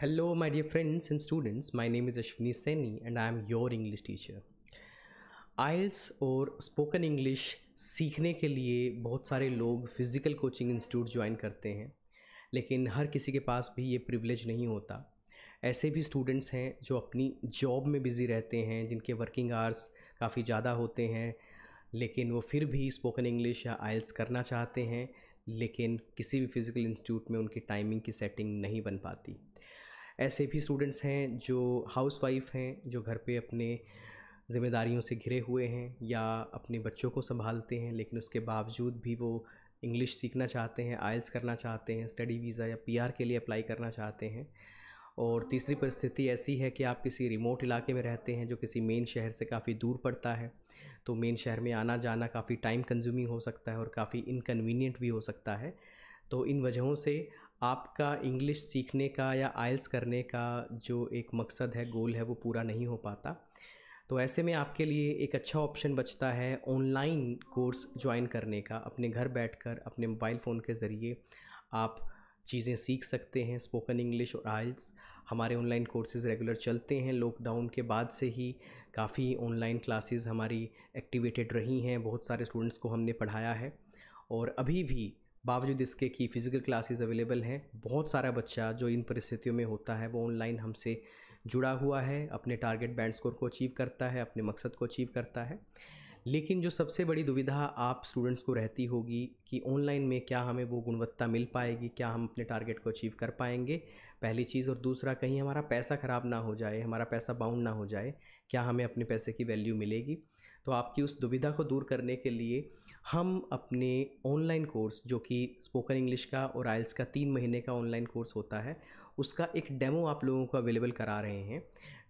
hello my dear friends and students my name is Ashwini Saini and I am your English teacher IELTS और spoken English सीखने के लिए बहुत सारे लोग फिज़िकल कोचिंग इंस्टीट्यूट ज्वाइन करते हैं लेकिन हर किसी के पास भी ये प्रिविलेज नहीं होता ऐसे भी स्टूडेंट्स हैं जो अपनी जॉब में बिज़ी रहते हैं जिनके वर्किंग आवर्स काफ़ी ज़्यादा होते हैं लेकिन वो फिर भी स्पोकन इंग्लिश या आइल्स करना चाहते हैं लेकिन किसी भी फिज़िकल इंस्टीट्यूट में उनकी टाइमिंग की सेटिंग नहीं बन पाती ऐसे भी स्टूडेंट्स हैं जो हाउस वाइफ हैं जो घर पे अपने ज़िम्मेदारियों से घिरे हुए हैं या अपने बच्चों को संभालते हैं लेकिन उसके बावजूद भी वो इंग्लिश सीखना चाहते हैं आयल्स करना चाहते हैं स्टडी वीज़ा या पीआर के लिए अप्लाई करना चाहते हैं और तीसरी परिस्थिति ऐसी है कि आप किसी रिमोट इलाके में रहते हैं जो किसी मेन शहर से काफ़ी दूर पड़ता है तो मेन शहर में आना जाना काफ़ी टाइम कंज्यूमिंग हो सकता है और काफ़ी इनकन्वीनियंट भी हो सकता है तो इन वजहों से आपका इंग्लिश सीखने का या आयल्स करने का जो एक मकसद है गोल है वो पूरा नहीं हो पाता तो ऐसे में आपके लिए एक अच्छा ऑप्शन बचता है ऑनलाइन कोर्स ज्वाइन करने का अपने घर बैठकर अपने मोबाइल फ़ोन के ज़रिए आप चीज़ें सीख सकते हैं स्पोकन इंग्लिश और आइल्स हमारे ऑनलाइन कोर्सेज रेगुलर चलते हैं लॉकडाउन के बाद से ही काफ़ी ऑनलाइन क्लासेस हमारी एक्टिवेटेड रही हैं बहुत सारे स्टूडेंट्स को हमने पढ़ाया है और अभी भी बावजूद इसके कि फ़िज़िकल क्लासेस अवेलेबल हैं बहुत सारा बच्चा जो इन परिस्थितियों में होता है वो ऑनलाइन हमसे जुड़ा हुआ है अपने टारगेट बैंड स्कोर को अचीव करता है अपने मकसद को अचीव करता है लेकिन जो सबसे बड़ी दुविधा आप स्टूडेंट्स को रहती होगी कि ऑनलाइन में क्या हमें वो गुणवत्ता मिल पाएगी क्या हम अपने टारगेट को अचीव कर पाएंगे पहली चीज़ और दूसरा कहीं हमारा पैसा ख़राब ना हो जाए हमारा पैसा बाउंड ना हो जाए क्या हमें अपने पैसे की वैल्यू मिलेगी तो आपकी उस दुविधा को दूर करने के लिए हम अपने ऑनलाइन कोर्स जो कि स्पोकन इंग्लिश का और आइल्स का तीन महीने का ऑनलाइन कोर्स होता है उसका एक डेमो आप लोगों को अवेलेबल करा रहे हैं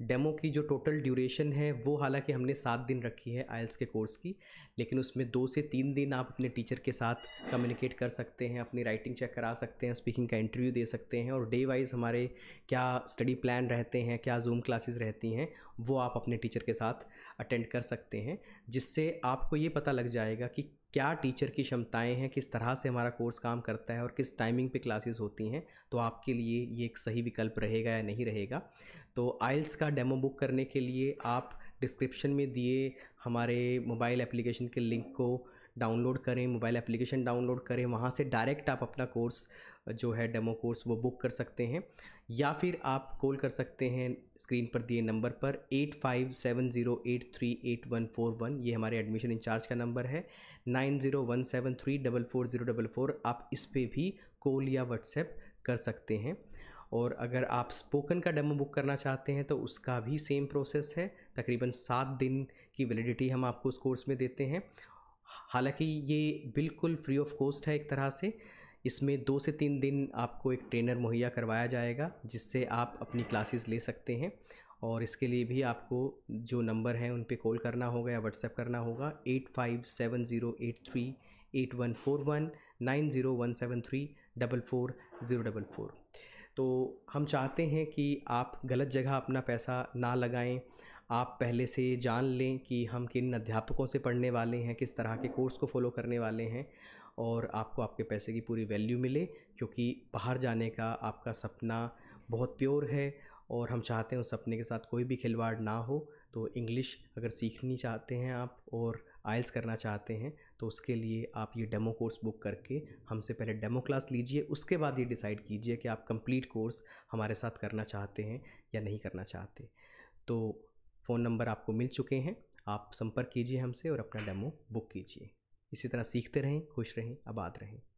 डेमो की जो टोटल ड्यूरेशन है वो हालांकि हमने सात दिन रखी है आइल्स के कोर्स की लेकिन उसमें दो से तीन दिन आप अपने टीचर के साथ कम्युनिकेट कर सकते हैं अपनी राइटिंग चेक करा सकते हैं स्पीकिंग का इंटरव्यू दे सकते हैं और डे वाइज हमारे क्या स्टडी प्लान रहते हैं क्या जूम क्लासेस रहती हैं वो आप अपने टीचर के साथ अटेंड कर सकते हैं जिससे आपको ये पता लग जाएगा कि क्या टीचर की क्षमताएं हैं किस तरह से हमारा कोर्स काम करता है और किस टाइमिंग पे क्लासेस होती हैं तो आपके लिए ये एक सही विकल्प रहेगा या नहीं रहेगा तो आइल्स का डेमो बुक करने के लिए आप डिस्क्रिप्शन में दिए हमारे मोबाइल एप्लीकेशन के लिंक को डाउनलोड करें मोबाइल एप्लीकेशन डाउनलोड करें वहाँ से डायरेक्ट आप अपना कोर्स जो है डेमो कोर्स वो बुक कर सकते हैं या फिर आप कॉल कर सकते हैं स्क्रीन पर दिए नंबर पर eight five seven zero eight three eight one four one ये हमारे एडमिशन इंचार्ज का नंबर है nine zero one seven three double four zero double four आप इस पर भी कॉल या व्हाट्सएप कर सकते हैं और अगर आप स्पोकन का डेमो बुक करना चाहते हैं तो उसका भी सेम प्रोसेस है तकरीबन सात दिन की वैलिडिटी हम आपको उस कोर्स में देते हैं हालांकि ये बिल्कुल फ्री ऑफ कॉस्ट है एक तरह से इसमें दो से तीन दिन आपको एक ट्रेनर मुहैया करवाया जाएगा जिससे आप अपनी क्लासेस ले सकते हैं और इसके लिए भी आपको जो नंबर हैं उन पर कॉल करना होगा या व्हाट्सएप करना होगा eight five seven zero eight three eight one four one nine zero one seven three double four zero double four तो हम चाहते हैं कि आप गलत जगह अपना पैसा ना लगाएं आप पहले से जान लें कि हम किन अध्यापकों से पढ़ने वाले हैं किस तरह के कोर्स को फॉलो करने वाले हैं और आपको आपके पैसे की पूरी वैल्यू मिले क्योंकि बाहर जाने का आपका सपना बहुत प्योर है और हम चाहते हैं उस सपने के साथ कोई भी खिलवाड़ ना हो तो इंग्लिश अगर सीखनी चाहते हैं आप और आइल्स करना चाहते हैं तो उसके लिए आप ये डेमो कोर्स बुक करके हमसे पहले डेमो क्लास लीजिए उसके बाद ये डिसाइड कीजिए कि आप कंप्लीट कोर्स हमारे साथ करना चाहते हैं या नहीं करना चाहते तो फ़ोन नंबर आपको मिल चुके हैं आप संपर्क कीजिए हमसे और अपना डेमो बुक कीजिए इसी तरह सीखते रहें खुश रहें आबाद रहें